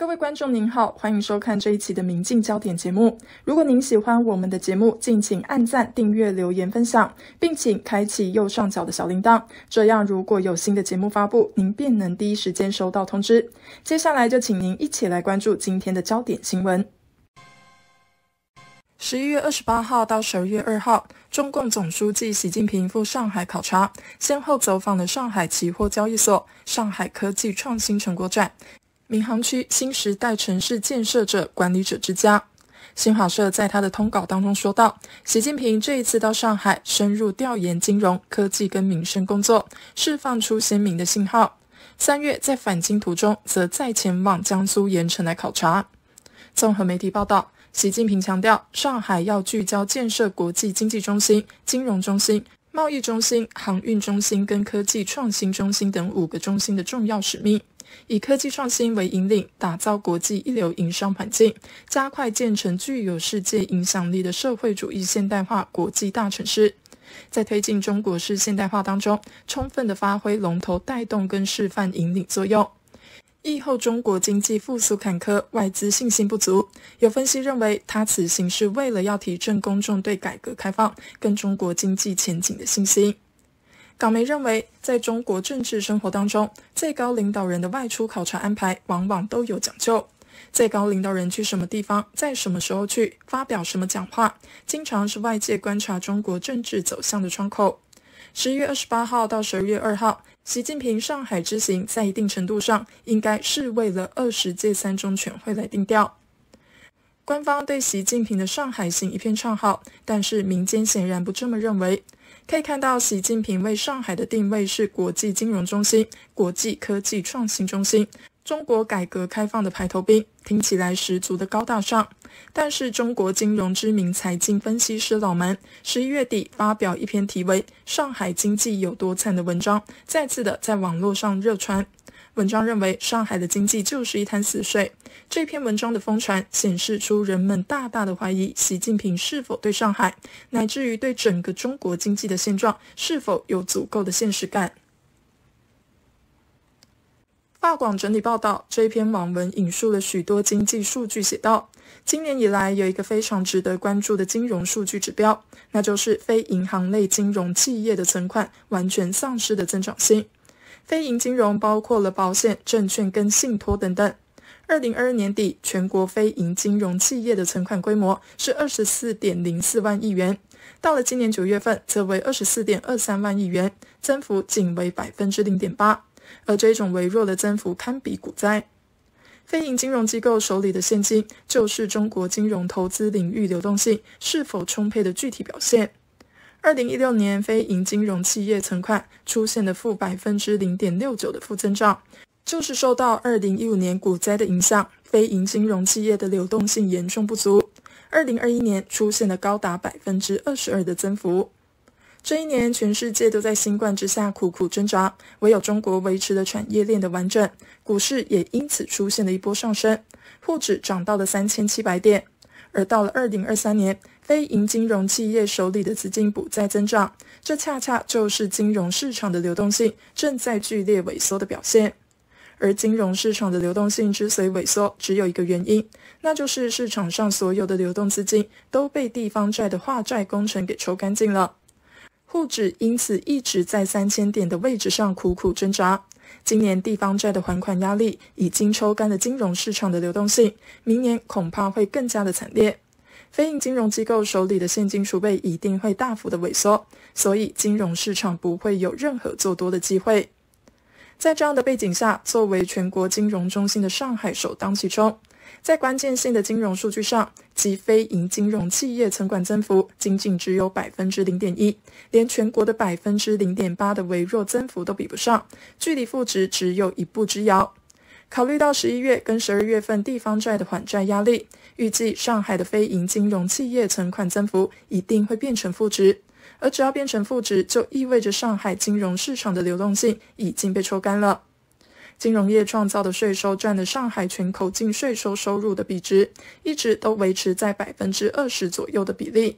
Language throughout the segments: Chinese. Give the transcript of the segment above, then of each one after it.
各位观众您好，欢迎收看这一期的《明镜焦点》节目。如果您喜欢我们的节目，敬请按赞、订阅、留言、分享，并请开启右上角的小铃铛，这样如果有新的节目发布，您便能第一时间收到通知。接下来就请您一起来关注今天的焦点新闻。十一月二十八号到十二月二号，中共总书记习近平赴上海考察，先后走访了上海期货交易所、上海科技创新成果展。闵行区新时代城市建设者、管理者之家。新华社在他的通稿当中说道：“习近平这一次到上海，深入调研金融、科技跟民生工作，释放出鲜明的信号。三月在返京途中，则再前往江苏盐城来考察。”综合媒体报道，习近平强调，上海要聚焦建设国际经济中心、金融中心、贸易中心、航运中心跟科技创新中心等五个中心的重要使命。以科技创新为引领，打造国际一流营商环境，加快建成具有世界影响力的社会主义现代化国际大城市。在推进中国式现代化当中，充分的发挥龙头带动跟示范引领作用。疫后中国经济复苏坎坷，外资信心不足，有分析认为，他此行是为了要提振公众对改革开放跟中国经济前景的信心。港媒认为，在中国政治生活当中，最高领导人的外出考察安排往往都有讲究。最高领导人去什么地方，在什么时候去发表什么讲话，经常是外界观察中国政治走向的窗口。十一月二十八号到十二月二号，习近平上海之行在一定程度上应该是为了二十届三中全会来定调。官方对习近平的上海行一片唱好，但是民间显然不这么认为。可以看到，习近平为上海的定位是国际金融中心、国际科技创新中心、中国改革开放的排头兵，听起来十足的高大上。但是，中国金融知名财经分析师老门十一月底发表一篇题为《上海经济有多惨》的文章，再次的在网络上热传。文章认为，上海的经济就是一滩死水。这篇文章的疯传，显示出人们大大的怀疑，习近平是否对上海，乃至于对整个中国经济的现状，是否有足够的现实感。法广整理报道，这篇网文引述了许多经济数据，写道：今年以来，有一个非常值得关注的金融数据指标，那就是非银行类金融企业的存款完全丧失的增长性。非银金融包括了保险、证券跟信托等等。二零二二年底，全国非银金融企业的存款规模是二十四点零四万亿元，到了今年九月份，则为二十四点二三万亿元，增幅仅为百分之零点八。而这种微弱的增幅堪比股灾。非银金融机构手里的现金，就是中国金融投资领域流动性是否充沛的具体表现。二零一六年，非银金融企业存款出现了负百分之零点六九的负增长，就是受到二零一五年股灾的影响，非银金融企业的流动性严重不足。二零二一年出现了高达百分之二十二的增幅，这一年全世界都在新冠之下苦苦挣扎，唯有中国维持了产业链的完整，股市也因此出现了一波上升，沪指涨到了三千七百点。而到了二零二三年。非银金融企业手里的资金不再增长，这恰恰就是金融市场的流动性正在剧烈萎缩的表现。而金融市场的流动性之所以萎缩，只有一个原因，那就是市场上所有的流动资金都被地方债的化债工程给抽干净了。沪指因此一直在三千点的位置上苦苦挣扎。今年地方债的还款压力已经抽干了金融市场的流动性，明年恐怕会更加的惨烈。非银金融机构手里的现金储备一定会大幅的萎缩，所以金融市场不会有任何做多的机会。在这样的背景下，作为全国金融中心的上海首当其冲，在关键性的金融数据上，即非银金融企业存款增幅仅仅只有百分之零点一，连全国的百分之零点八的微弱增幅都比不上，距离负值只有一步之遥。考虑到十一月跟十二月份地方债的缓债压力。预计上海的非银金融企业存款增幅一定会变成负值，而只要变成负值，就意味着上海金融市场的流动性已经被抽干了。金融业创造的税收占了上海全口径税收收入的比值，一直都维持在百分之二十左右的比例。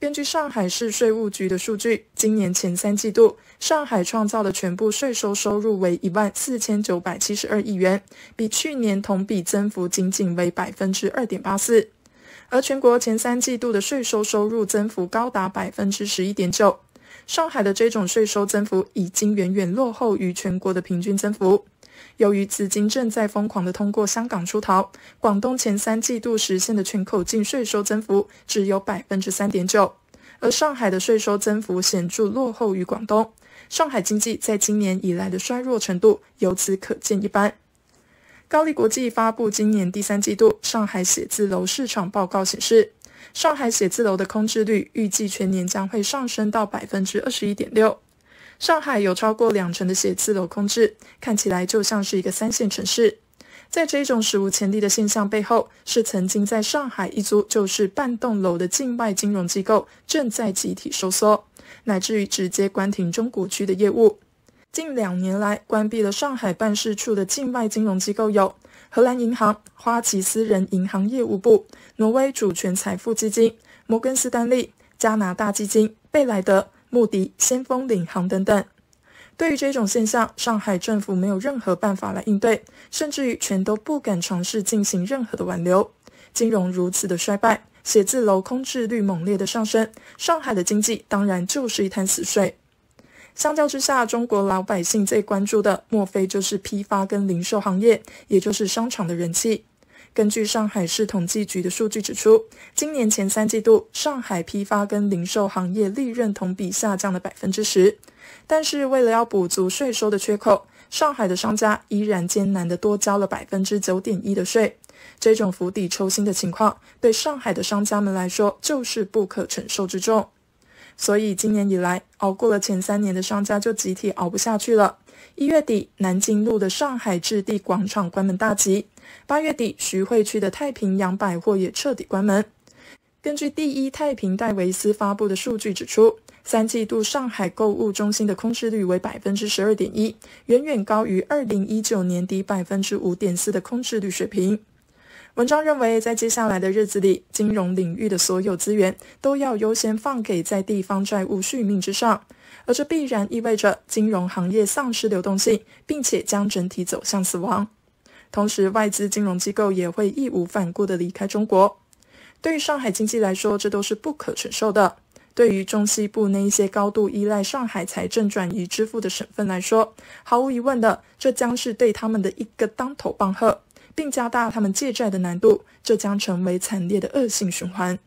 根据上海市税务局的数据，今年前三季度。上海创造的全部税收收入为一万四千九百七十二亿元，比去年同比增幅仅仅为百分之二点八四，而全国前三季度的税收收入增幅高达百分之十一点九，上海的这种税收增幅已经远远落后于全国的平均增幅。由于资金正在疯狂的通过香港出逃，广东前三季度实现的全口径税收增幅只有百分之三点九，而上海的税收增幅显著落后于广东。上海经济在今年以来的衰弱程度由此可见一斑。高丽国际发布今年第三季度上海写字楼市场报告，显示，上海写字楼的空置率预计全年将会上升到百分之二十一点六。上海有超过两成的写字楼空置，看起来就像是一个三线城市。在这种史无前例的现象背后，是曾经在上海一租就是半栋楼的境外金融机构正在集体收缩。乃至于直接关停中古区的业务。近两年来，关闭了上海办事处的境外金融机构有荷兰银行、花旗私人银行业务部、挪威主权财富基金、摩根士丹利、加拿大基金、贝莱德、穆迪、先锋领航等等。对于这种现象，上海政府没有任何办法来应对，甚至于全都不敢尝试进行任何的挽留。金融如此的衰败。写字楼空置率猛烈的上升，上海的经济当然就是一滩死水。相较之下，中国老百姓最关注的莫非就是批发跟零售行业，也就是商场的人气。根据上海市统计局的数据指出，今年前三季度上海批发跟零售行业利润同比下降了百分之十。但是为了要补足税收的缺口，上海的商家依然艰难的多交了百分之九点一的税。这种釜底抽薪的情况，对上海的商家们来说就是不可承受之重。所以今年以来，熬过了前三年的商家就集体熬不下去了。一月底，南京路的上海置地广场关门大吉；八月底，徐汇区的太平洋百货也彻底关门。根据第一太平戴维斯发布的数据指出，三季度上海购物中心的空置率为百分之十二点一，远远高于二零一九年底百分之五点四的空置率水平。文章认为，在接下来的日子里，金融领域的所有资源都要优先放给在地方债务续命之上，而这必然意味着金融行业丧失流动性，并且将整体走向死亡。同时，外资金融机构也会义无反顾地离开中国。对于上海经济来说，这都是不可承受的；对于中西部那一些高度依赖上海财政转移支付的省份来说，毫无疑问的，这将是对他们的一个当头棒喝。并加大他们借债的难度，这将成为惨烈的恶性循环。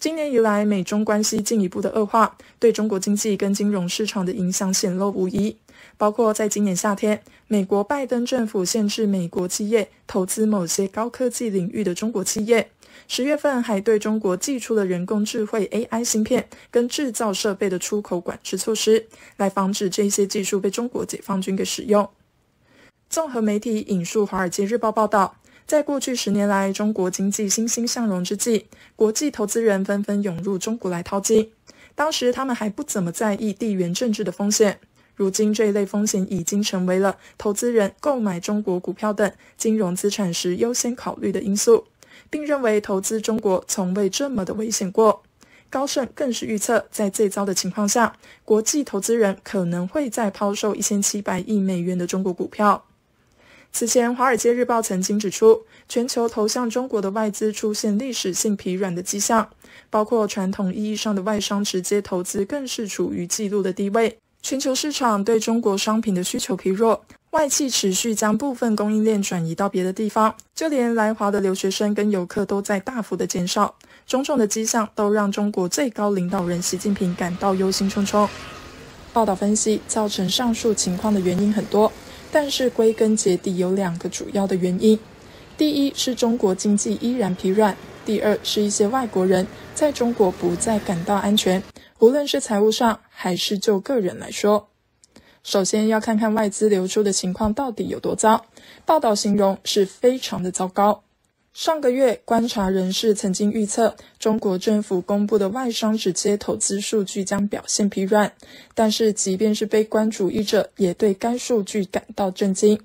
今年以来，美中关系进一步的恶化，对中国经济跟金融市场的影响显露无遗。包括在今年夏天，美国拜登政府限制美国企业投资某些高科技领域的中国企业；十月份还对中国寄出了人工智慧 AI 芯片跟制造设备的出口管制措施，来防止这些技术被中国解放军给使用。综合媒体引述《华尔街日报》报道，在过去十年来中国经济欣欣向荣之际，国际投资人纷纷涌入中国来淘金。当时他们还不怎么在意地缘政治的风险，如今这一类风险已经成为了投资人购买中国股票等金融资产时优先考虑的因素，并认为投资中国从未这么的危险过。高盛更是预测，在最糟的情况下，国际投资人可能会在抛售一千七百亿美元的中国股票。此前，《华尔街日报》曾经指出，全球投向中国的外资出现历史性疲软的迹象，包括传统意义上的外商直接投资更是处于纪录的地位。全球市场对中国商品的需求疲弱，外企持续将部分供应链转移到别的地方，就连来华的留学生跟游客都在大幅的减少。种种的迹象都让中国最高领导人习近平感到忧心忡忡。报道分析，造成上述情况的原因很多。但是归根结底有两个主要的原因：第一是中国经济依然疲软；第二是一些外国人在中国不再感到安全，无论是财务上还是就个人来说。首先要看看外资流出的情况到底有多糟，报道形容是非常的糟糕。上个月，观察人士曾经预测，中国政府公布的外商直接投资数据将表现疲软。但是，即便是悲观主义者，也对该数据感到震惊。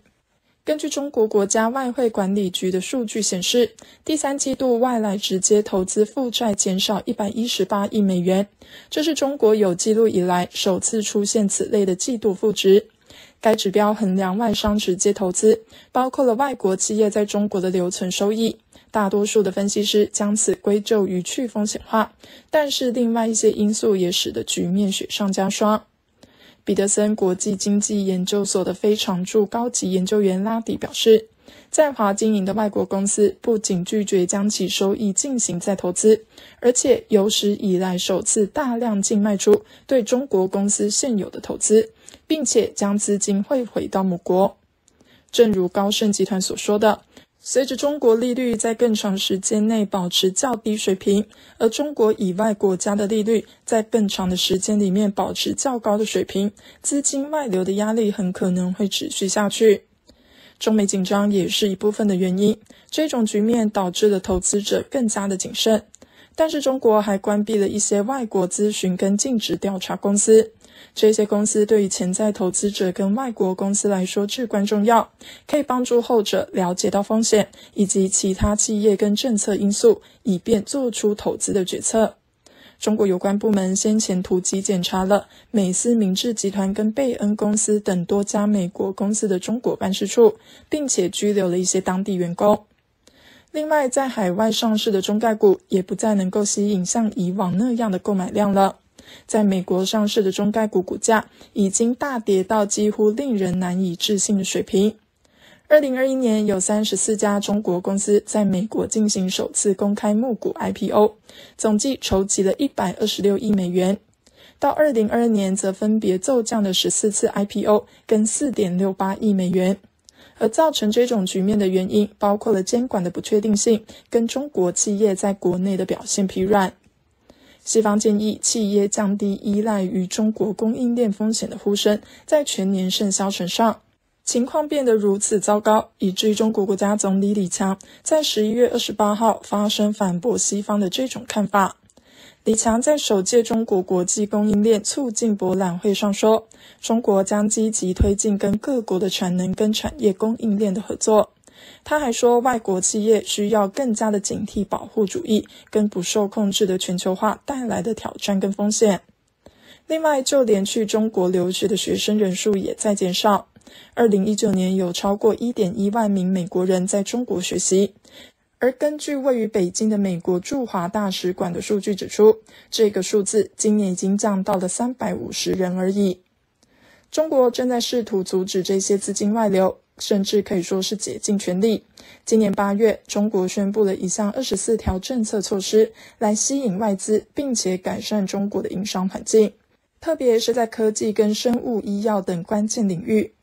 根据中国国家外汇管理局的数据显示，第三季度外来直接投资负债减少一百一十八亿美元，这是中国有记录以来首次出现此类的季度负值。该指标衡量外商直接投资，包括了外国企业在中国的留存收益。大多数的分析师将此归咎于去风险化，但是另外一些因素也使得局面雪上加霜。彼得森国际经济研究所的非常驻高级研究员拉迪表示，在华经营的外国公司不仅拒绝将其收益进行再投资，而且有史以来首次大量净卖出对中国公司现有的投资。并且将资金汇回到母国。正如高盛集团所说的，随着中国利率在更长时间内保持较低水平，而中国以外国家的利率在更长的时间里面保持较高的水平，资金外流的压力很可能会持续下去。中美紧张也是一部分的原因。这种局面导致了投资者更加的谨慎。但是，中国还关闭了一些外国咨询跟尽职调查公司。这些公司对于潜在投资者跟外国公司来说至关重要，可以帮助后者了解到风险以及其他企业跟政策因素，以便做出投资的决策。中国有关部门先前突击检查了美思明治集团跟贝恩公司等多家美国公司的中国办事处，并且拘留了一些当地员工。另外，在海外上市的中概股也不再能够吸引像以往那样的购买量了。在美国上市的中概股股价已经大跌到几乎令人难以置信的水平。二零二一年有三十四家中国公司在美国进行首次公开募股 IPO，总计筹集了一百二十六亿美元。到二零二二年，则分别骤降了十四次 IPO 跟四点六八亿美元。而造成这种局面的原因，包括了监管的不确定性跟中国企业在国内的表现疲软。西方建议企业降低依赖于中国供应链风险的呼声，在全年盛嚣成上，情况变得如此糟糕，以至于中国国家总理李强在十一月二十八号发声反驳西方的这种看法。李强在首届中国国际供应链促进博览会上说：“中国将积极推进跟各国的产能跟产业供应链的合作。”他还说，外国企业需要更加的警惕保护主义跟不受控制的全球化带来的挑战跟风险。另外，就连去中国留学的学生人数也在减少。二零一九年有超过一点一万名美国人在中国学习，而根据位于北京的美国驻华大使馆的数据指出，这个数字今年已经降到了三百五十人而已。中国正在试图阻止这些资金外流。甚至可以说是竭尽全力。今年八月，中国宣布了一项二十四条政策措施，来吸引外资，并且改善中国的营商环境，特别是在科技跟生物医药等关键领域。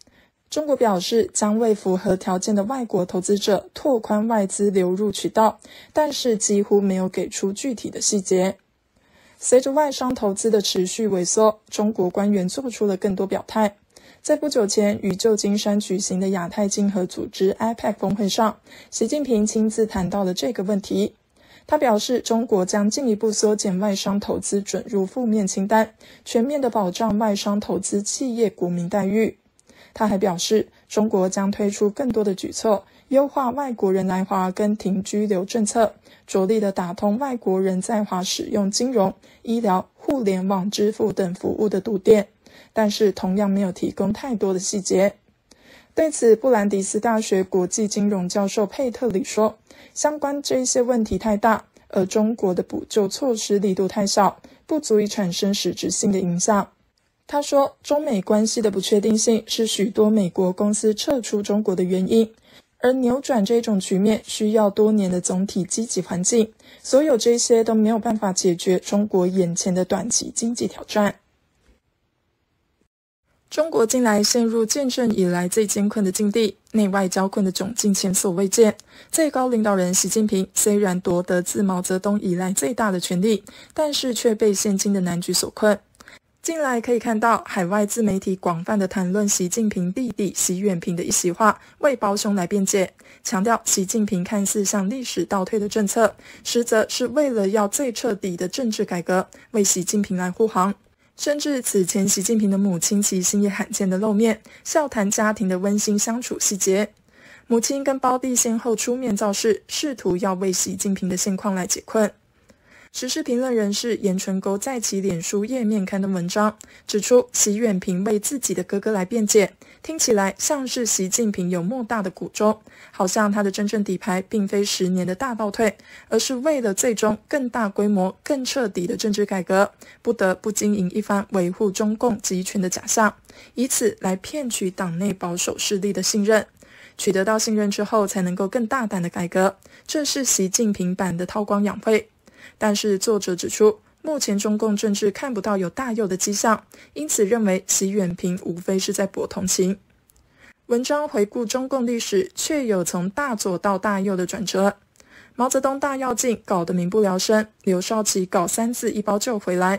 中国表示将为符合条件的外国投资者拓宽外资流入渠道，但是几乎没有给出具体的细节。随着外商投资的持续萎缩，中国官员做出了更多表态。在不久前与旧金山举行的亚太经合组织 （APEC） 峰会上，习近平亲自谈到了这个问题。他表示，中国将进一步缩减外商投资准入负面清单，全面的保障外商投资企业国民待遇。他还表示，中国将推出更多的举措，优化外国人来华跟停居留政策，着力的打通外国人在华使用金融、医疗、互联网支付等服务的堵点。但是同样没有提供太多的细节。对此，布兰迪斯大学国际金融教授佩特里说：“相关这些问题太大，而中国的补救措施力度太少，不足以产生实质性的影响。”他说：“中美关系的不确定性是许多美国公司撤出中国的原因，而扭转这种局面需要多年的总体积极环境。所有这些都没有办法解决中国眼前的短期经济挑战。”中国近来陷入建政以来最艰困的境地，内外交困的窘境前所未见。最高领导人习近平虽然夺得自毛泽东以来最大的权力，但是却被现今的难局所困。近来可以看到，海外自媒体广泛的谈论习近平弟弟习远平的一席话，为胞兄来辩解，强调习近平看似向历史倒退的政策，实则是为了要最彻底的政治改革，为习近平来护航。甚至此前，习近平的母亲齐心也罕见的露面，笑谈家庭的温馨相处细节。母亲跟胞弟先后出面造势，试图要为习近平的现况来解困。时事评论人士严纯沟在其脸书页面刊登文章，指出，习远平为自己的哥哥来辩解，听起来像是习近平有莫大的苦衷，好像他的真正底牌并非十年的大倒退，而是为了最终更大规模、更彻底的政治改革，不得不经营一番维护中共集权的假象，以此来骗取党内保守势力的信任，取得到信任之后，才能够更大胆的改革，这是习近平版的韬光养晦。但是作者指出，目前中共政治看不到有大右的迹象，因此认为习远平无非是在博同情。文章回顾中共历史，却有从大左到大右的转折。毛泽东大跃进搞得民不聊生，刘少奇搞“三次一包”救回来；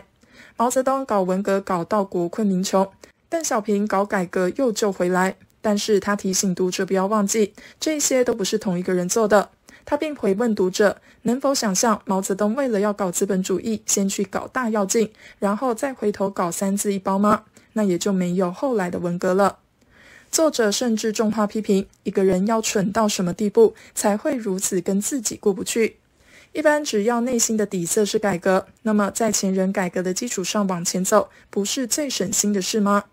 毛泽东搞文革搞到国困民穷，邓小平搞改革又救回来。但是他提醒读者不要忘记，这些都不是同一个人做的。他并回问读者：能否想象毛泽东为了要搞资本主义，先去搞大跃进，然后再回头搞三字一包吗？那也就没有后来的文革了。作者甚至重话批评：一个人要蠢到什么地步，才会如此跟自己过不去？一般只要内心的底色是改革，那么在前人改革的基础上往前走，不是最省心的事吗？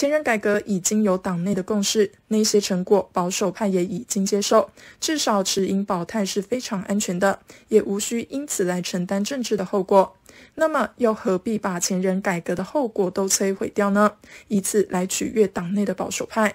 前人改革已经有党内的共识，那些成果保守派也已经接受，至少持英保泰是非常安全的，也无需因此来承担政治的后果。那么又何必把前人改革的后果都摧毁掉呢？以此来取悦党内的保守派？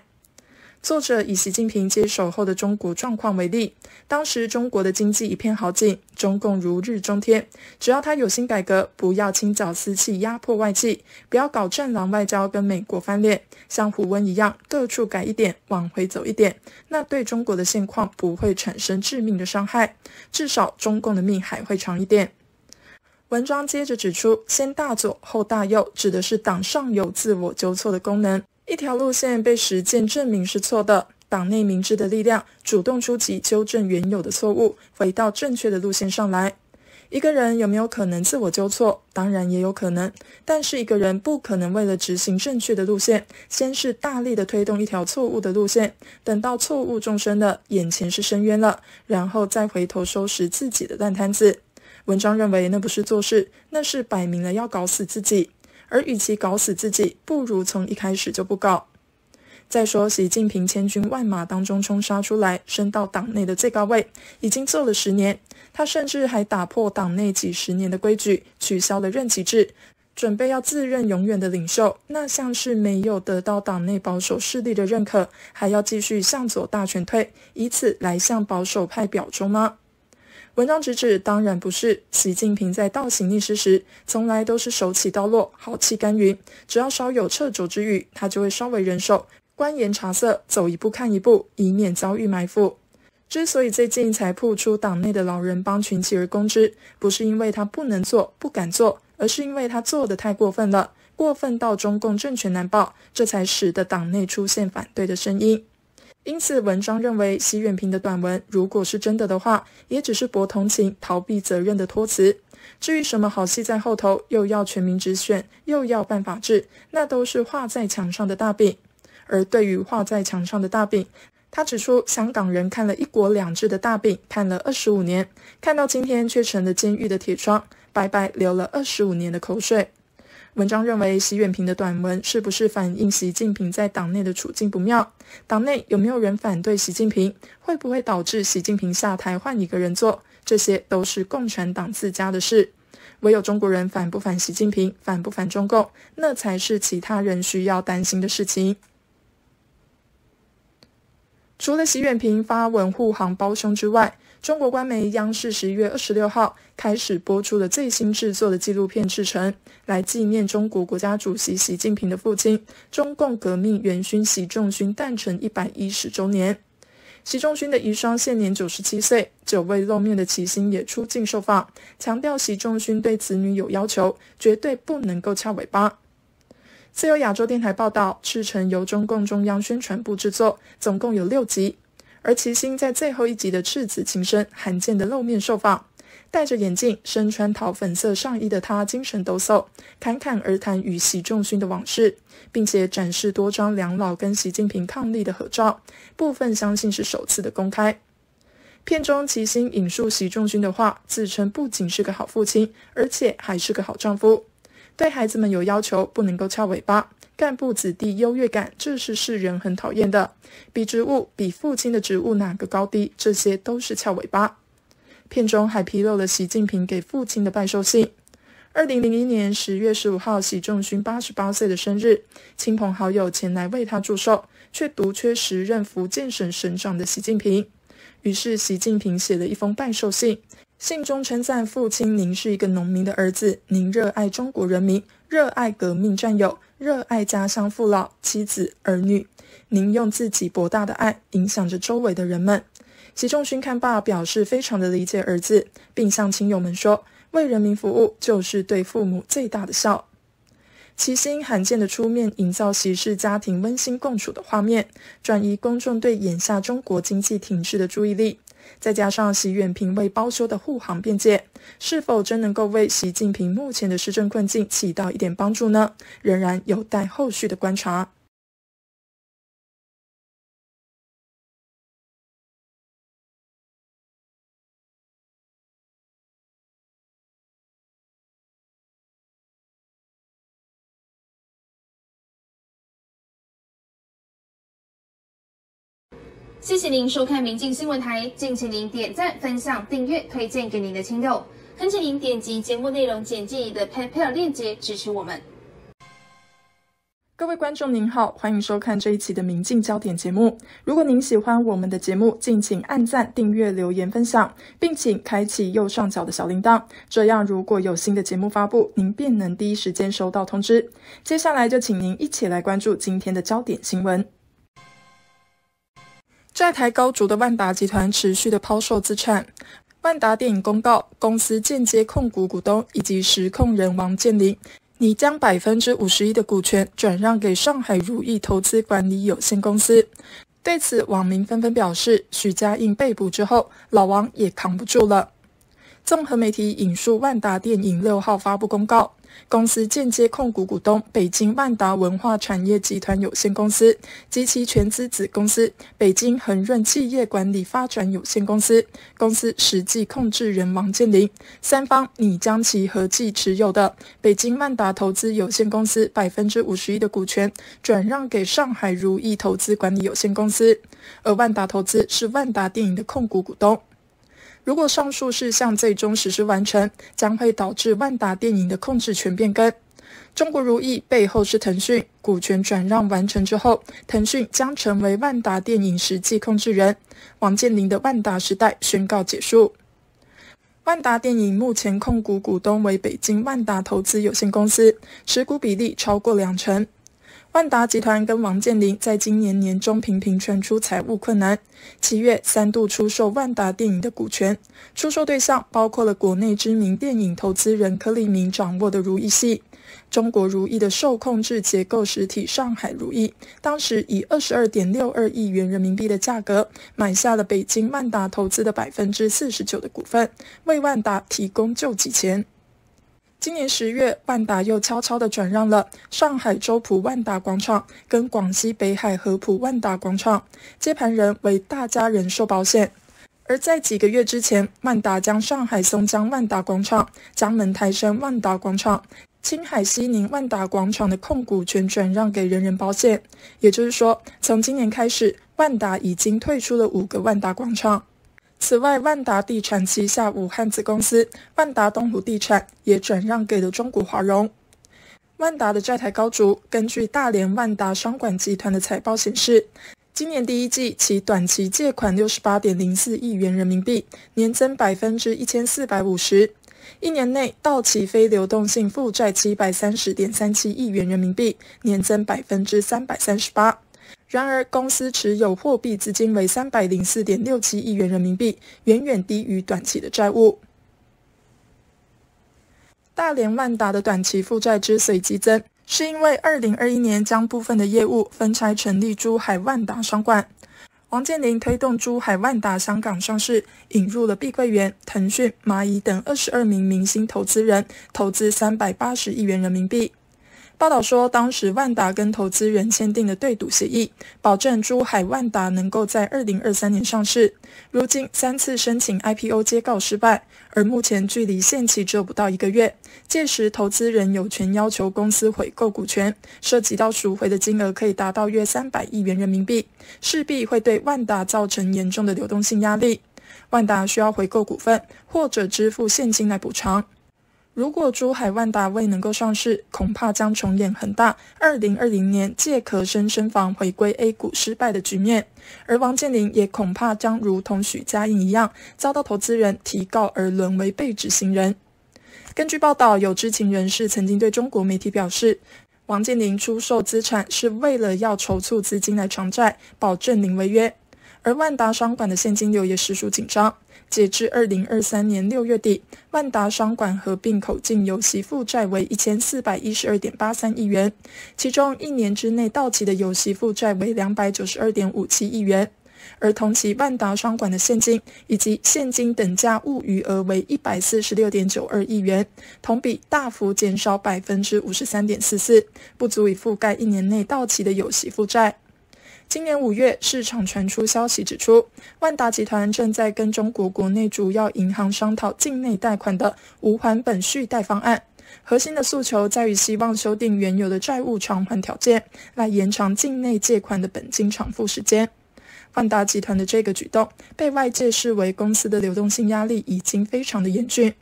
作者以习近平接手后的中国状况为例，当时中国的经济一片好景，中共如日中天。只要他有心改革，不要倾剿私企压迫外企，不要搞战狼外交跟美国翻脸，像胡温一样各处改一点往回走一点，那对中国的现况不会产生致命的伤害，至少中共的命还会长一点。文章接着指出，先大左后大右，指的是党上有自我纠错的功能。一条路线被实践证明是错的，党内明智的力量主动出击纠正原有的错误，回到正确的路线上来。一个人有没有可能自我纠错？当然也有可能，但是一个人不可能为了执行正确的路线，先是大力的推动一条错误的路线，等到错误众深了，眼前是深渊了，然后再回头收拾自己的烂摊子。文章认为那不是做事，那是摆明了要搞死自己。而与其搞死自己，不如从一开始就不搞。再说，习近平千军万马当中冲杀出来，升到党内的最高位，已经做了十年。他甚至还打破党内几十年的规矩，取消了任期制，准备要自认永远的领袖。那像是没有得到党内保守势力的认可，还要继续向左大权退，以此来向保守派表忠吗？文章直指，当然不是。习近平在倒行逆施时，从来都是手起刀落，豪气干云。只要稍有撤肘之欲，他就会稍微忍手，观颜察色，走一步看一步，以免遭遇埋伏。之所以最近才曝出党内的老人帮群起而攻之，不是因为他不能做、不敢做，而是因为他做的太过分了，过分到中共政权难保，这才使得党内出现反对的声音。因此，文章认为习远平的短文如果是真的的话，也只是博同情、逃避责任的托词。至于什么好戏在后头，又要全民直选，又要办法治，那都是画在墙上的大饼。而对于画在墙上的大饼，他指出，香港人看了一国两制的大饼看了二十五年，看到今天却成了监狱的铁窗，白白流了二十五年的口水。文章认为，习远平的短文是不是反映习近平在党内的处境不妙？党内有没有人反对习近平？会不会导致习近平下台换一个人做？这些都是共产党自家的事。唯有中国人反不反习近平，反不反中共，那才是其他人需要担心的事情。除了习远平发文护航胞兄之外，中国官媒央视十一月二十六号开始播出了最新制作的纪录片《赤诚》，来纪念中国国家主席习近平的父亲、中共革命元勋习仲勋诞辰一百一十周年。习仲勋的遗孀现年九十七岁，久未露面的齐心也出镜受访，强调习仲勋对子女有要求，绝对不能够翘尾巴。自由亚洲电台报道，《赤诚》由中共中央宣传部制作，总共有六集。而齐星在最后一集的《赤子情深》罕见的露面受访，戴着眼镜、身穿桃粉色上衣的他精神抖擞，侃侃而谈与习仲勋的往事，并且展示多张两老跟习近平伉俪的合照，部分相信是首次的公开。片中齐星引述习仲勋的话，自称不仅是个好父亲，而且还是个好丈夫，对孩子们有要求，不能够翘尾巴。干部子弟优越感，这是世人很讨厌的。比职务，比父亲的职务哪个高低？这些都是翘尾巴。片中还披露了习近平给父亲的拜寿信。二零零一年十月十五号，习仲勋八十八岁的生日，亲朋好友前来为他祝寿，却独缺时任福建省省长的习近平。于是，习近平写了一封拜寿信，信中称赞父亲：“您是一个农民的儿子，您热爱中国人民，热爱革命战友。”热爱家乡父老、妻子、儿女，您用自己博大的爱影响着周围的人们。习仲勋看罢表示非常的理解儿子，并向亲友们说：“为人民服务就是对父母最大的孝。”齐心罕见的出面营造习氏家庭温馨共处的画面，转移公众对眼下中国经济停滞的注意力。再加上习远平为包修的护航辩解，是否真能够为习近平目前的施政困境起到一点帮助呢？仍然有待后续的观察。谢谢您收看明镜新闻台，敬请您点赞、分享、订阅、推荐给您的亲友，恳请您点击节目内容简介的 PayPal 链接支持我们。各位观众您好，欢迎收看这一期的《明镜焦点》节目。如果您喜欢我们的节目，敬请按赞、订阅、留言、分享，并请开启右上角的小铃铛，这样如果有新的节目发布，您便能第一时间收到通知。接下来就请您一起来关注今天的焦点新闻。债台高筑的万达集团持续的抛售资产。万达电影公告，公司间接控股股东以及实控人王健林拟将百分之五十一的股权转让给上海如意投资管理有限公司。对此，网民纷纷表示，许家印被捕之后，老王也扛不住了。综合媒体引述万达电影六号发布公告。公司间接控股股东北京万达文化产业集团有限公司及其全资子公司北京恒润企业管理发展有限公司，公司实际控制人王健林三方拟将其合计持有的北京万达投资有限公司百分之五十一的股权转让给上海如意投资管理有限公司，而万达投资是万达电影的控股股东。如果上述事项最终实施完成，将会导致万达电影的控制权变更。中国如意背后是腾讯，股权转让完成之后，腾讯将成为万达电影实际控制人。王健林的万达时代宣告结束。万达电影目前控股股东为北京万达投资有限公司，持股比例超过两成。万达集团跟王健林在今年年中频频传出财务困难，七月三度出售万达电影的股权，出售对象包括了国内知名电影投资人柯立明掌握的如意系，中国如意的受控制结构实体上海如意，当时以二十二点六二亿元人民币的价格买下了北京万达投资的百分之四十九的股份，为万达提供救济钱。今年十月，万达又悄悄地转让了上海周浦万达广场跟广西北海合浦万达广场，接盘人为大家人寿保险。而在几个月之前，万达将上海松江万达广场、江门台山万达广场、青海西宁万达广场的控股权转让给人人保险。也就是说，从今年开始，万达已经退出了五个万达广场。此外，万达地产旗下武汉子公司万达东湖地产也转让给了中国华融。万达的债台高筑。根据大连万达商管集团的财报显示，今年第一季其短期借款六十八点零四亿元人民币，年增百分之一千四百五十；一年内到期非流动性负债七百三十点三七亿元人民币，年增百分之三百三十八。然而，公司持有货币资金为三百零四点六七亿元人民币，远远低于短期的债务。大连万达的短期负债之所以激增，是因为二零二一年将部分的业务分拆成立珠海万达商管。王健林推动珠海万达香港上市，引入了碧桂园、腾讯、蚂蚁等二十二名明星投资人，投资三百八十亿元人民币。报道说，当时万达跟投资人签订的对赌协议，保证珠海万达能够在二零二三年上市。如今三次申请 IPO 接告失败，而目前距离限期只有不到一个月，届时投资人有权要求公司回购股权，涉及到赎回的金额可以达到约三百亿元人民币，势必会对万达造成严重的流动性压力。万达需要回购股份或者支付现金来补偿。如果珠海万达未能够上市，恐怕将重演恒大二零二零年借壳深生房回归 A 股失败的局面，而王健林也恐怕将如同许家印一样，遭到投资人提告而沦为被执行人。根据报道，有知情人士曾经对中国媒体表示，王健林出售资产是为了要筹措资金来偿债，保证零违约，而万达商管的现金流也实属紧张。截至二零二三年六月底，万达商管合并口径有息负债为一千四百一十二点八三亿元，其中一年之内到期的有息负债为两百九十二点五七亿元。而同期万达商管的现金以及现金等价物余额为一百四十六点九二亿元，同比大幅减少百分之五十三点四四，不足以覆盖一年内到期的有息负债。今年五月，市场传出消息，指出万达集团正在跟中国国内主要银行商讨境内贷款的无还本续贷方案。核心的诉求在于希望修订原有的债务偿还条件，来延长境内借款的本金偿付时间。万达集团的这个举动被外界视为公司的流动性压力已经非常的严峻。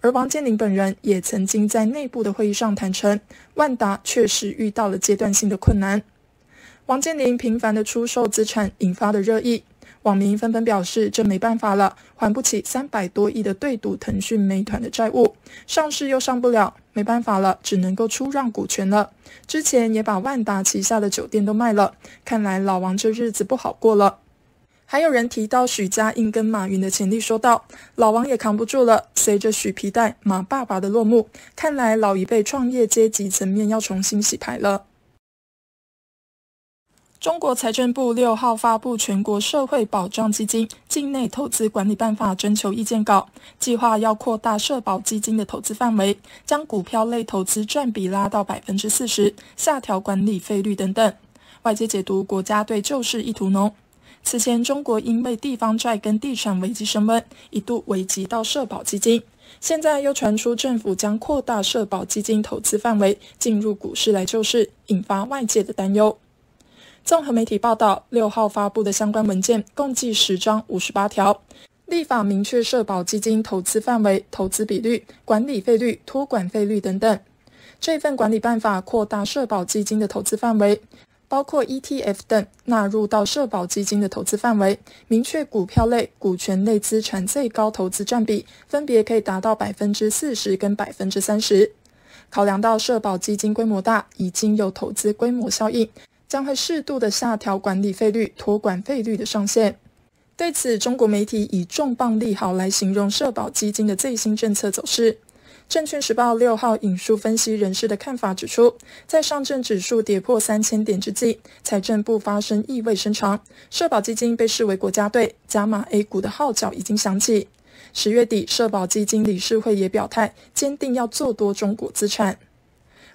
而王健林本人也曾经在内部的会议上坦承，万达确实遇到了阶段性的困难。王健林频繁的出售资产引发的热议，网民纷纷表示这没办法了，还不起三百多亿的对赌腾讯、美团的债务，上市又上不了，没办法了，只能够出让股权了。之前也把万达旗下的酒店都卖了，看来老王这日子不好过了。还有人提到许家印跟马云的潜力，说道老王也扛不住了。随着许皮带、马爸爸的落幕，看来老一辈创业阶级层面要重新洗牌了。中国财政部六号发布《全国社会保障基金境内投资管理办法》征求意见稿，计划要扩大社保基金的投资范围，将股票类投资占比拉到百分之四十，下调管理费率等等。外界解读，国家对救市意图浓。此前，中国因为地方债跟地产危机升温，一度危及到社保基金。现在又传出政府将扩大社保基金投资范围，进入股市来救市，引发外界的担忧。综合媒体报道，六号发布的相关文件共计十章五十八条，立法明确社保基金投资范围、投资比率、管理费率、托管费率等等。这份管理办法扩大社保基金的投资范围，包括 ETF 等纳入到社保基金的投资范围，明确股票类、股权类资产最高投资占比分别可以达到百分之四十跟百分之三十。考量到社保基金规模大，已经有投资规模效应。将会适度的下调管理费率、托管费率的上限。对此，中国媒体以重磅利好来形容社保基金的最新政策走势。证券时报六号引述分析人士的看法指出，在上证指数跌破三千点之际，财政部发生意味深长，社保基金被视为国家队加码 A 股的号角已经响起。十月底，社保基金理事会也表态，坚定要做多中国资产。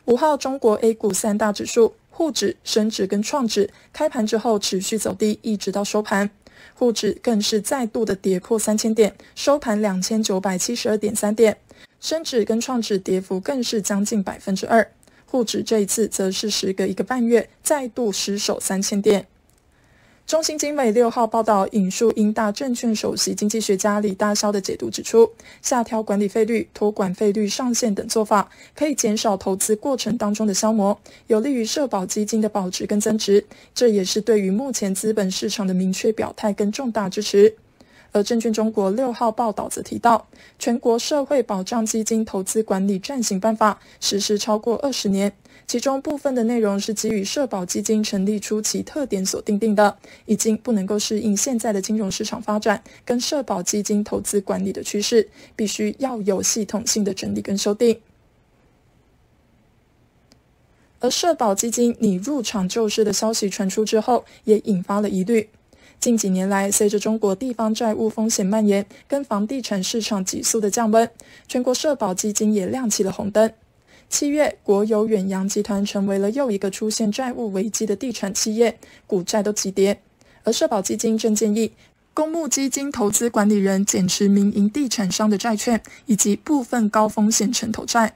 五号，中国 A 股三大指数。沪指、深指跟创指开盘之后持续走低，一直到收盘，沪指更是再度的跌破三千点，收盘两千九百七十二点三点，深指跟创指跌幅更是将近百分之二。沪指这一次则是时隔一个半月再度失守三千点。中新经纬六号报道，引述英大证券首席经济学家李大霄的解读指出，下调管理费率、托管费率上限等做法，可以减少投资过程当中的消磨，有利于社保基金的保值跟增值。这也是对于目前资本市场的明确表态跟重大支持。而证券中国六号报道则提到，全国社会保障基金投资管理暂行办法实施超过二十年。其中部分的内容是基于社保基金成立初期特点所定定的，已经不能够适应现在的金融市场发展跟社保基金投资管理的趋势，必须要有系统性的整理跟修订。而社保基金拟入场救市的消息传出之后，也引发了疑虑。近几年来，随着中国地方债务风险蔓延跟房地产市场急速的降温，全国社保基金也亮起了红灯。七月，国有远洋集团成为了又一个出现债务危机的地产企业，股债都急跌。而社保基金正建议公募基金投资管理人减持民营地产商的债券以及部分高风险城投债。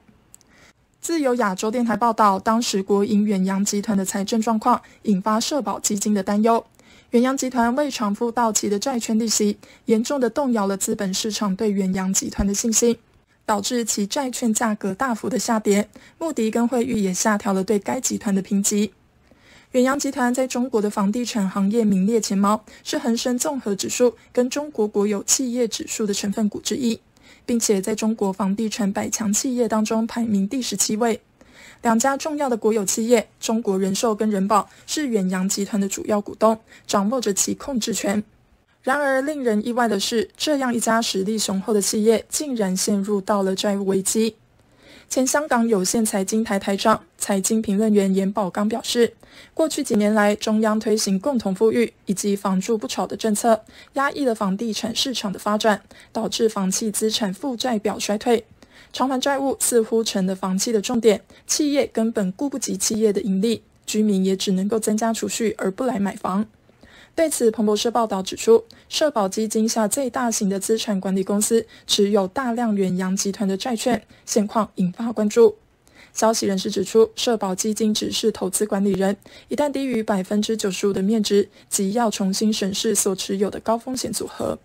自由亚洲电台报道，当时国营远洋集团的财政状况引发社保基金的担忧。远洋集团未偿付到期的债券利息，严重的动摇了资本市场对远洋集团的信心。导致其债券价格大幅的下跌。穆迪跟惠誉也下调了对该集团的评级。远洋集团在中国的房地产行业名列前茅，是恒生综合指数跟中国国有企业指数的成分股之一，并且在中国房地产百强企业当中排名第十七位。两家重要的国有企业——中国人寿跟人保，是远洋集团的主要股东，掌握着其控制权。然而，令人意外的是，这样一家实力雄厚的企业竟然陷入到了债务危机。前香港有线财经台台长、财经评论员严宝刚表示，过去几年来，中央推行共同富裕以及“房住不炒”的政策，压抑了房地产市场的发展，导致房企资产负债表衰退，偿还债务似乎成了房企的重点，企业根本顾不及企业的盈利，居民也只能够增加储蓄而不来买房。对此，彭博社报道指出，社保基金下最大型的资产管理公司持有大量远洋集团的债券，现况引发关注。消息人士指出，社保基金只是投资管理人，一旦低于百分之九十五的面值，即要重新审视所持有的高风险组合。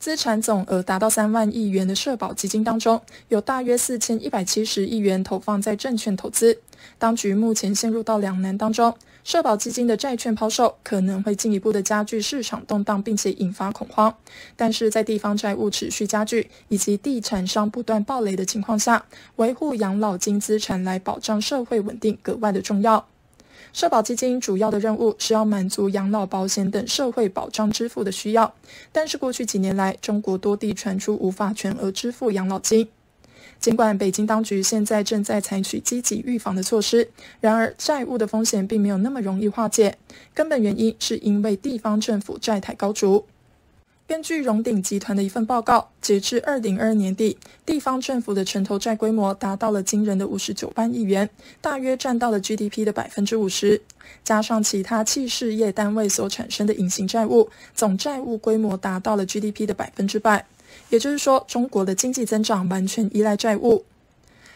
资产总额达到三万亿元的社保基金当中，有大约四千一百七十亿元投放在证券投资，当局目前陷入到两难当中。社保基金的债券抛售可能会进一步的加剧市场动荡，并且引发恐慌。但是在地方债务持续加剧以及地产商不断暴雷的情况下，维护养老金资产来保障社会稳定格外的重要。社保基金主要的任务是要满足养老保险等社会保障支付的需要，但是过去几年来，中国多地传出无法全额支付养老金。尽管北京当局现在正在采取积极预防的措施，然而债务的风险并没有那么容易化解。根本原因是因为地方政府债台高筑。根据荣鼎集团的一份报告，截至二零二二年底，地方政府的城投债规模达到了惊人的五十九万亿元，大约占到了 GDP 的百分之五十。加上其他企事业单位所产生的隐形债务，总债务规模达到了 GDP 的百分之百。也就是说，中国的经济增长完全依赖债务，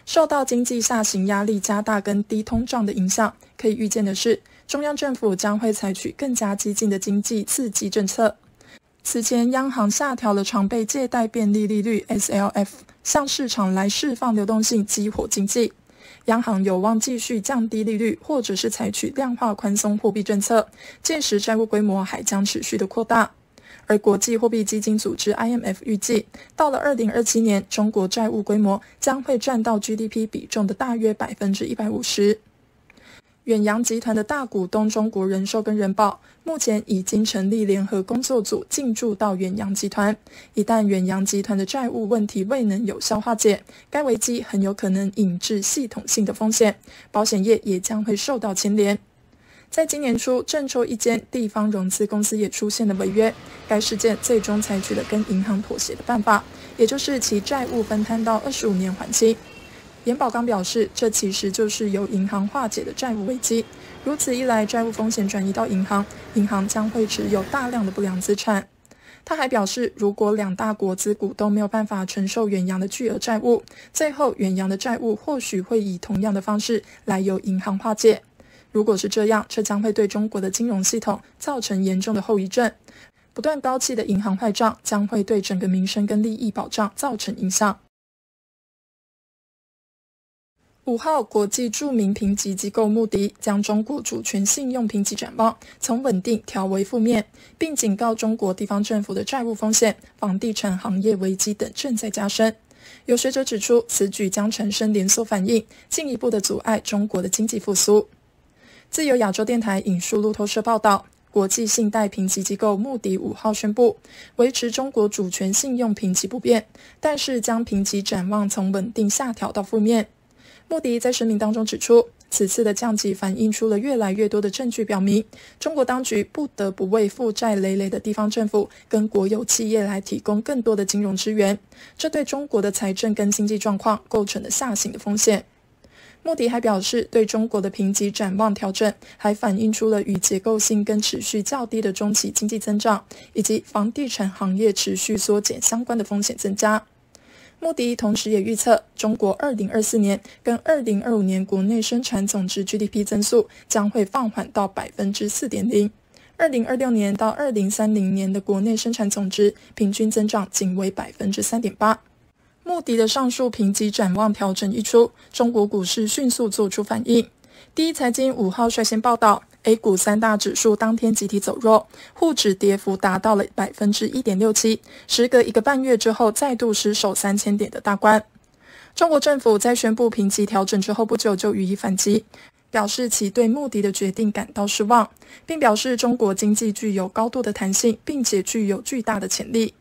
受到经济下行压力加大跟低通胀的影响，可以预见的是，中央政府将会采取更加激进的经济刺激政策。此前，央行下调了常备借贷便利利率 （SLF），向市场来释放流动性，激活经济。央行有望继续降低利率，或者是采取量化宽松货币政策，届时债务规模还将持续的扩大。而国际货币基金组织 （IMF） 预计，到了2027年，中国债务规模将会占到 GDP 比重的大约150%。远洋集团的大股东中国人寿跟人保目前已经成立联合工作组进驻到远洋集团。一旦远洋集团的债务问题未能有效化解，该危机很有可能引致系统性的风险，保险业也将会受到牵连。在今年初，郑州一间地方融资公司也出现了违约，该事件最终采取了跟银行妥协的办法，也就是其债务分摊到二十五年还清。严宝刚表示，这其实就是由银行化解的债务危机。如此一来，债务风险转移到银行，银行将会持有大量的不良资产。他还表示，如果两大国资股都没有办法承受远洋的巨额债务，最后远洋的债务或许会以同样的方式来由银行化解。如果是这样，这将会对中国的金融系统造成严重的后遗症。不断高企的银行坏账将会对整个民生跟利益保障造成影响。五号，国际著名评级机构穆迪将中国主权信用评级展望从稳定调为负面，并警告中国地方政府的债务风险、房地产行业危机等正在加深。有学者指出，此举将产生连锁反应，进一步的阻碍中国的经济复苏。自由亚洲电台引述路透社报道，国际信贷评级机构穆迪五号宣布，维持中国主权信用评级不变，但是将评级展望从稳定下调到负面。穆迪在声明当中指出，此次的降级反映出了越来越多的证据表明，中国当局不得不为负债累累的地方政府跟国有企业来提供更多的金融支援，这对中国的财政跟经济状况构成了下行的风险。穆迪还表示，对中国的评级展望调整，还反映出了与结构性跟持续较低的中期经济增长，以及房地产行业持续缩减相关的风险增加。穆迪同时也预测，中国二零二四年跟二零二五年国内生产总值 GDP 增速将会放缓到百分之四点零，二零二六年到二零三零年的国内生产总值平均增长仅为百分之三点八。穆迪的上述评级展望调整一出，中国股市迅速作出反应。第一财经五号率先报道，A 股三大指数当天集体走弱，沪指跌幅达到了百分之一点六七。时隔一个半月之后，再度失守三千点的大关。中国政府在宣布评级调整之后不久就予以反击，表示其对穆迪的决定感到失望，并表示中国经济具有高度的弹性，并且具有巨大的潜力。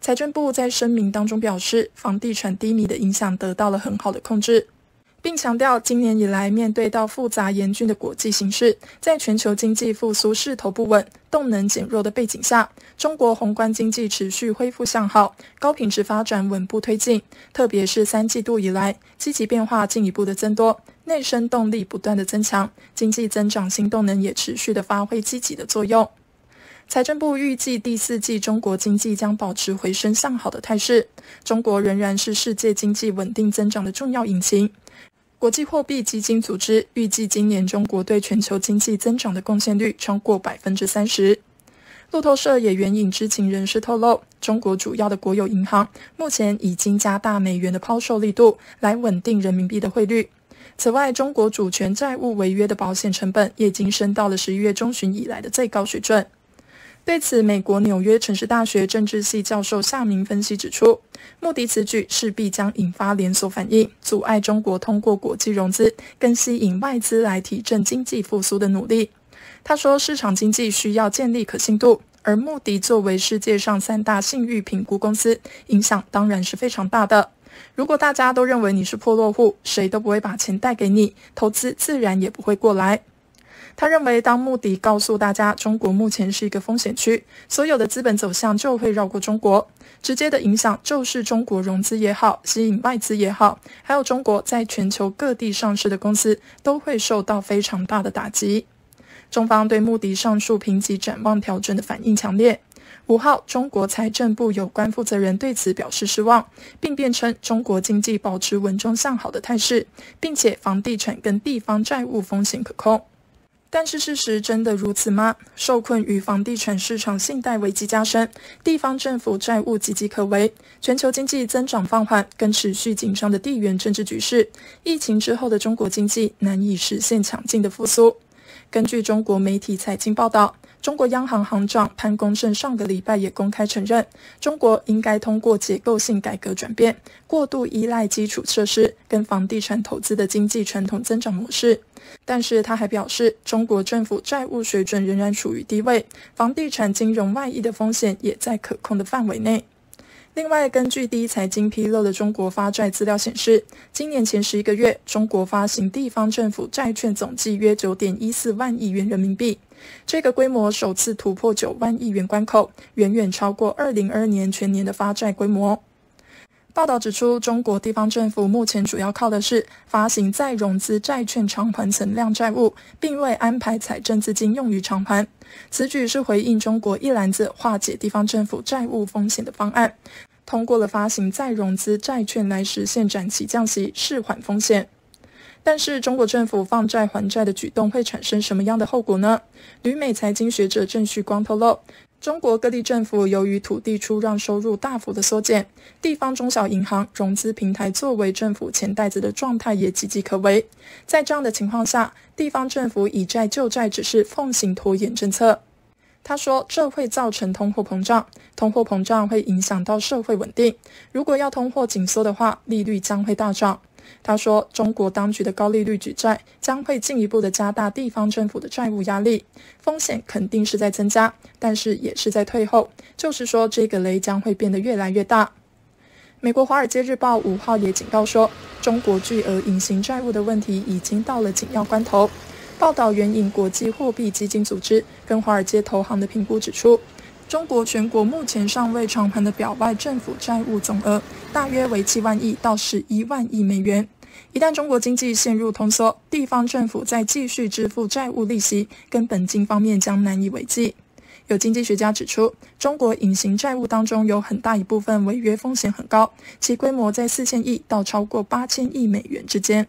财政部在声明当中表示，房地产低迷的影响得到了很好的控制，并强调今年以来面对到复杂严峻的国际形势，在全球经济复苏势头不稳、动能减弱的背景下，中国宏观经济持续恢复向好，高品质发展稳步推进。特别是三季度以来，积极变化进一步的增多，内生动力不断的增强，经济增长新动能也持续的发挥积极的作用。财政部预计，第四季中国经济将保持回升向好的态势。中国仍然是世界经济稳定增长的重要引擎。国际货币基金组织预计，今年中国对全球经济增长的贡献率超过百分之三十。路透社也援引知情人士透露，中国主要的国有银行目前已经加大美元的抛售力度，来稳定人民币的汇率。此外，中国主权债务违约的保险成本也晋升到了十一月中旬以来的最高水准。对此，美国纽约城市大学政治系教授夏明分析指出，穆迪此举势必将引发连锁反应，阻碍中国通过国际融资、更吸引外资来提振经济复苏的努力。他说：“市场经济需要建立可信度，而穆迪作为世界上三大信誉评估公司，影响当然是非常大的。如果大家都认为你是破落户，谁都不会把钱贷给你，投资自然也不会过来。”他认为，当穆迪告诉大家中国目前是一个风险区，所有的资本走向就会绕过中国，直接的影响就是中国融资也好，吸引外资也好，还有中国在全球各地上市的公司都会受到非常大的打击。中方对穆迪上述评级展望调整的反应强烈。五号，中国财政部有关负责人对此表示失望，并辩称中国经济保持稳中向好的态势，并且房地产跟地方债务风险可控。但是事实真的如此吗？受困于房地产市场信贷危机加深，地方政府债务岌岌可危，全球经济增长放缓跟持续紧张的地缘政治局势，疫情之后的中国经济难以实现强劲的复苏。根据中国媒体财经报道。中国央行行长潘功胜上个礼拜也公开承认，中国应该通过结构性改革转变过度依赖基础设施跟房地产投资的经济传统增长模式。但是他还表示，中国政府债务水准仍然处于低位，房地产金融外溢的风险也在可控的范围内。另外，根据第一财经披露的中国发债资料显示，今年前十一个月，中国发行地方政府债券总计约九点一四万亿元人民币，这个规模首次突破九万亿元关口，远远超过二零二二年全年的发债规模。报道指出，中国地方政府目前主要靠的是发行再融资债券偿还存量债务，并未安排财政资金用于偿还。此举是回应中国一揽子化解地方政府债务风险的方案。通过了发行再融资债券来实现展期降息、释缓风险，但是中国政府放债还债的举动会产生什么样的后果呢？旅美财经学者郑旭光透露，中国各地政府由于土地出让收入大幅的缩减，地方中小银行融资平台作为政府钱袋子的状态也岌岌可危。在这样的情况下，地方政府以债救债只是奉行拖延政策。他说，这会造成通货膨胀，通货膨胀会影响到社会稳定。如果要通货紧缩的话，利率将会大涨。他说，中国当局的高利率举债将会进一步的加大地方政府的债务压力，风险肯定是在增加，但是也是在退后，就是说这个雷将会变得越来越大。美国《华尔街日报》五号也警告说，中国巨额隐形债务的问题已经到了紧要关头。报道援引国际货币基金组织跟华尔街投行的评估指出，中国全国目前尚未偿还的表外政府债务总额大约为七万亿到十一万亿美元。一旦中国经济陷入通缩，地方政府在继续支付债务利息跟本金方面将难以为继。有经济学家指出，中国隐形债务当中有很大一部分违约风险很高，其规模在四千亿到超过八千亿美元之间。